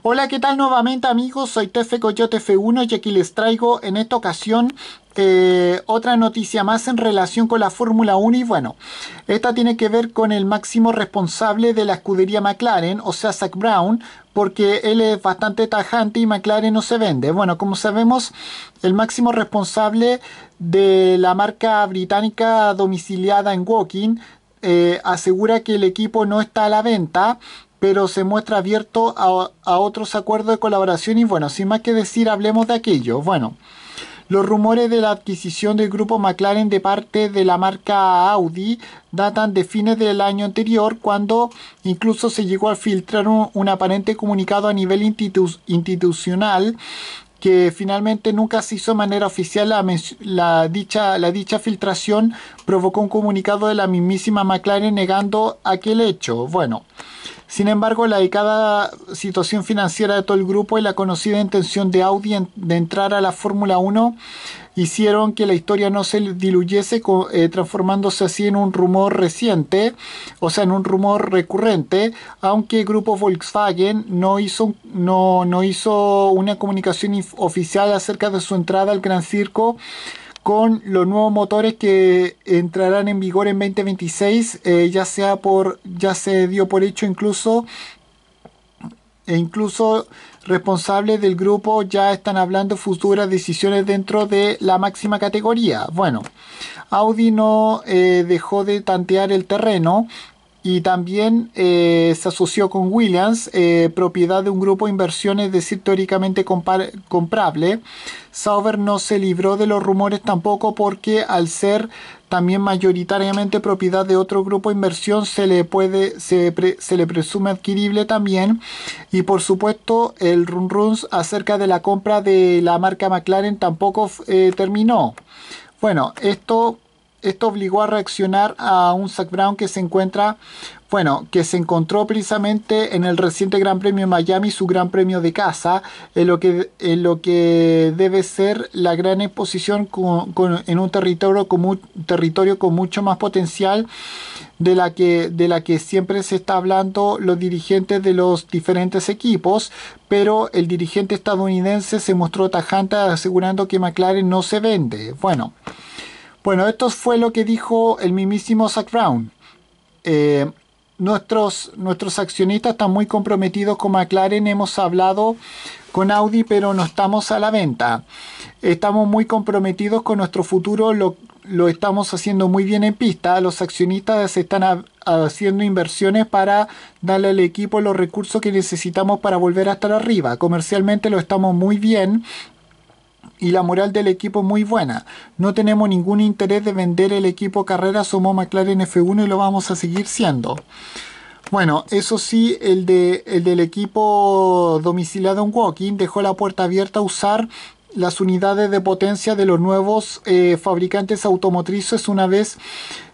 Hola, ¿qué tal nuevamente amigos? Soy TF Coyote F1 y aquí les traigo en esta ocasión eh, otra noticia más en relación con la Fórmula 1 y bueno, esta tiene que ver con el máximo responsable de la escudería McLaren, o sea, Zach Brown, porque él es bastante tajante y McLaren no se vende. Bueno, como sabemos, el máximo responsable de la marca británica domiciliada en Woking eh, asegura que el equipo no está a la venta pero se muestra abierto a, otros acuerdos de colaboración y bueno, sin más que decir, hablemos de aquello. Bueno, los rumores de la adquisición del grupo McLaren de parte de la marca Audi datan de fines del año anterior, cuando incluso se llegó a filtrar un, aparente comunicado a nivel institucional que finalmente nunca se hizo de manera oficial la, la, dicha, la dicha filtración provocó un comunicado de la mismísima McLaren negando aquel hecho. Bueno, sin embargo, la delicada situación financiera de todo el grupo y la conocida intención de Audi de entrar a la Fórmula 1 hicieron que la historia no se diluyese, eh, transformándose así en un rumor reciente, o sea, en un rumor recurrente, aunque el grupo Volkswagen no hizo, no, no hizo una comunicación oficial acerca de su entrada al Gran Circo con los nuevos motores que entrarán en vigor en 2026, eh, ya sea por, ya se dio por hecho incluso, e incluso responsables del grupo ya están hablando futuras decisiones dentro de la máxima categoría. Bueno, Audi no eh, dejó de tantear el terreno, y también eh, se asoció con Williams, eh, propiedad de un grupo de inversiones, es decir, teóricamente comprable. Sauber no se libró de los rumores tampoco porque al ser también mayoritariamente propiedad de otro grupo de inversión se le puede se, le presume adquirible también y por supuesto el run acerca de la compra de la marca McLaren tampoco eh, terminó. Bueno, esto esto obligó a reaccionar a un Zach Brown que se encuentra, bueno, que se encontró precisamente en el reciente Gran Premio de Miami, su Gran Premio de casa, en lo que, en lo que debe ser la gran exposición en un territorio con, territorio con mucho más potencial de la, que, de la que siempre se está hablando los dirigentes de los diferentes equipos, pero el dirigente estadounidense se mostró tajante asegurando que McLaren no se vende. Bueno. Bueno, esto fue lo que dijo el mismísimo Zach Brown. Eh, nuestros, nuestros accionistas están muy comprometidos con McLaren, hemos hablado con Audi, pero no estamos a la venta. Estamos muy comprometidos con nuestro futuro, lo, lo estamos haciendo muy bien en pista. Los accionistas están haciendo inversiones para darle al equipo los recursos que necesitamos para volver a estar arriba. Comercialmente lo estamos muy bien y la moral del equipo muy buena. No tenemos ningún interés de vender el equipo carrera, somos McLaren F1 y lo vamos a seguir siendo. Bueno, eso sí, el, de, del equipo domiciliado en Walking dejó la puerta abierta a usar las unidades de potencia de los nuevos eh, fabricantes automotrices una vez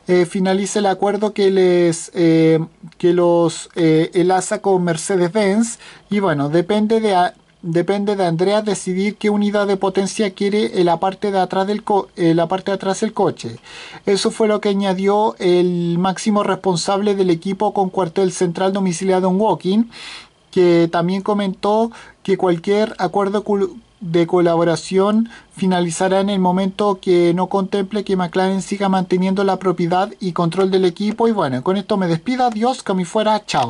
eh, finalice el acuerdo que les eh, que los enlaza con Mercedes-Benz y bueno depende de, depende de Andrea decidir qué unidad de potencia quiere en la parte de atrás del, la parte atrás coche. Eso fue lo que añadió el máximo responsable del equipo con cuartel central domiciliado en Walking, que también comentó que cualquier acuerdo de colaboración finalizará en el momento que no contemple que McLaren siga manteniendo la propiedad y control del equipo. Y bueno, con esto me despido. Adiós, que me fuera. Chao.